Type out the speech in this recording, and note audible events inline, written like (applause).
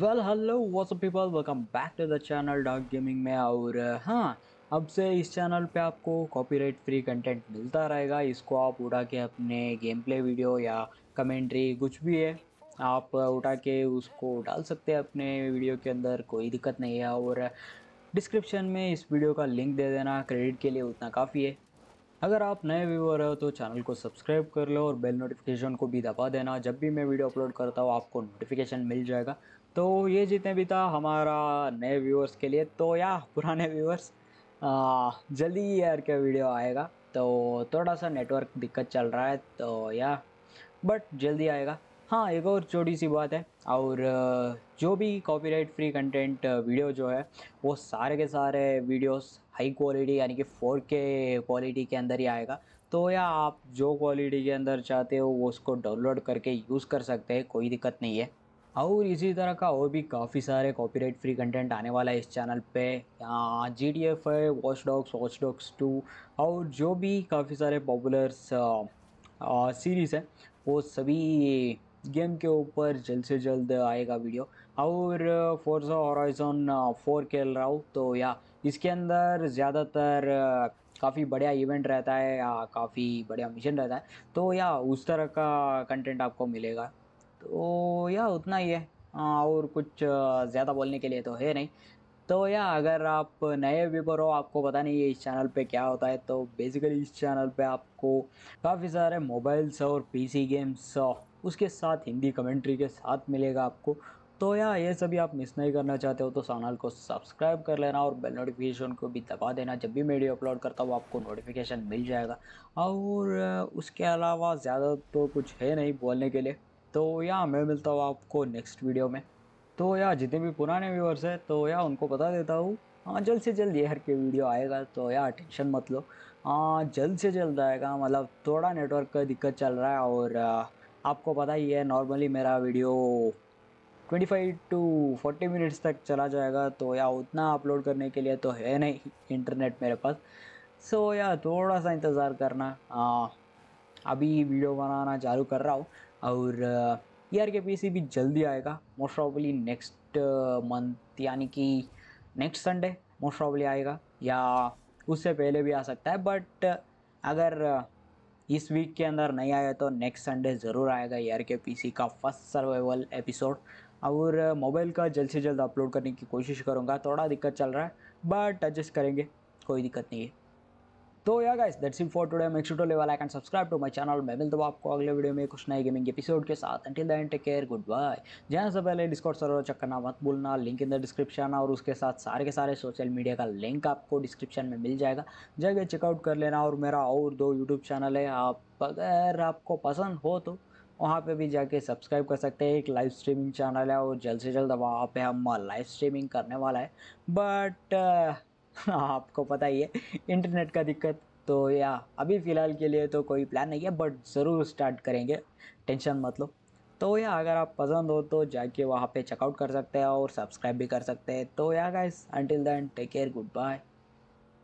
well hello what's up people welcome back to the channel dog gaming में और हाँ अब से इस चैनल पे आपको कॉपीराइट फ्री कंटेंट मिलता रहेगा इसको आप उठा के अपने गेम प्ले वीडियो या कमेंट्री कुछ भी है आप उठा के उसको डाल सकते हैं अपने वीडियो के अंदर कोई दिक्कत नहीं है और डिस्क्रिप्शन में इस वीडियो का लिंक दे देना क्रेडिट के लिए उतना काफ़ी है अगर आप नए व्यूअर हो तो चैनल को सब्सक्राइब कर लो और बेल नोटिफिकेशन को भी दबा देना जब भी मैं वीडियो अपलोड करता हूँ आपको नोटिफिकेशन मिल जाएगा तो ये जितने भी था हमारा नए व्यूअर्स के लिए तो या पुराने व्यूअर्स जल्दी ही यार का वीडियो आएगा तो थोड़ा सा नेटवर्क दिक्कत चल रहा है तो या बट जल्दी आएगा हाँ एक और छोटी सी बात है और जो भी कॉपीराइट फ्री कंटेंट वीडियो जो है वो सारे के सारे वीडियोस हाई क्वालिटी यानी कि फोर के क्वालिटी के अंदर ही आएगा तो या आप जो क्वालिटी के अंदर चाहते हो वो उसको डाउनलोड करके यूज़ कर सकते हैं कोई दिक्कत नहीं है और इसी तरह का और भी काफ़ी सारे कॉपीराइट फ्री कंटेंट आने वाला है इस चैनल पे यहाँ जी डी एफ है Watch Dogs Watch Dogs two और जो भी काफ़ी सारे पॉपुलर्स सीरीज़ है वो सभी गेम के ऊपर जल्द से जल्द आएगा वीडियो और फोर्जा हॉराइजन फोर खेल रहा हूँ तो या इसके अंदर ज़्यादातर काफ़ी बढ़िया इवेंट रहता है या काफ़ी बढ़िया मिशन रहता है तो या उस तरह का कंटेंट आपको मिलेगा तो या उतना ही है हाँ, और कुछ ज़्यादा बोलने के लिए तो है नहीं तो या अगर आप नए व्यूपर हो आपको पता नहीं है इस चैनल पे क्या होता है तो बेसिकली इस चैनल पे आपको काफ़ी सारे मोबाइल्स और पीसी गेम्स उसके साथ हिंदी कमेंट्री के साथ मिलेगा आपको तो या ये सभी आप मिस नहीं करना चाहते हो तो चैनल को सब्सक्राइब कर लेना और बेल नोटिफिकेशन को भी दबा देना जब भी वीडियो अपलोड करता हूँ आपको नोटिफिकेशन मिल जाएगा और उसके अलावा ज़्यादा तो कुछ है नहीं बोलने के लिए तो या मैं मिलता हूँ आपको नेक्स्ट वीडियो में तो या जितने भी पुराने व्यूअर्स हैं तो या उनको बता देता हूँ हाँ जल्द से जल्द ये हर के वीडियो आएगा तो यार टेंशन मत लो हाँ जल्द से जल्द आएगा मतलब थोड़ा नेटवर्क का दिक्कत चल रहा है और आपको पता ही है नॉर्मली मेरा वीडियो 25 टू 40 मिनट्स तक चला जाएगा तो या उतना अपलोड करने के लिए तो है नहीं इंटरनेट मेरे पास सो या थोड़ा सा इंतज़ार करना आ, हाँ, अभी वीडियो बनाना चालू कर रहा हूँ और आर के पी सी भी जल्दी आएगा मोस्ट प्रॉबली नेक्स्ट मंथ यानी कि नेक्स्ट संडे मोस्ट प्रॉबली आएगा या उससे पहले भी आ सकता है बट अगर इस वीक के अंदर नहीं आया तो नेक्स्ट संडे ज़रूर आएगा आर के पी सी का फर्स्ट सर्वाइवल एपिसोड और मोबाइल का जल्द से जल्द अपलोड करने की कोशिश करूँगा थोड़ा दिक्कत चल रहा है बट एडजस्ट करेंगे कोई दिक्कत नहीं है तो या guys that's it for today make sure to like and subscribe to my channel मैं मिलता हूं आपको अगले वीडियो में कुछ नए गेमिंग एपिसोड के साथ until then take care good bye जहाँ से पहले डिस्कॉर्ड सर्वर चेक करना मत भूलना लिंक इन द डिस्क्रिप्शन और उसके साथ सारे के सारे सोशल मीडिया का लिंक आपको डिस्क्रिप्शन में मिल जाएगा जाके चेकआउट कर लेना और मेरा और दो यूट्यूब चैनल है आप अगर आपको पसंद हो तो वहाँ पे भी जाके सब्सक्राइब कर सकते हैं एक लाइव स्ट्रीमिंग चैनल है और जल्द से जल्द वहाँ पे हम लाइव स्ट्रीमिंग करने वाला है बट (laughs) आपको पता ही है इंटरनेट का दिक्कत तो या अभी फ़िलहाल के लिए तो कोई प्लान नहीं है बट ज़रूर स्टार्ट करेंगे टेंशन मत लो तो या अगर आप पसंद हो तो जाके वहाँ पे चेकआउट कर सकते हैं और सब्सक्राइब भी कर सकते हैं तो या guys until then take care good bye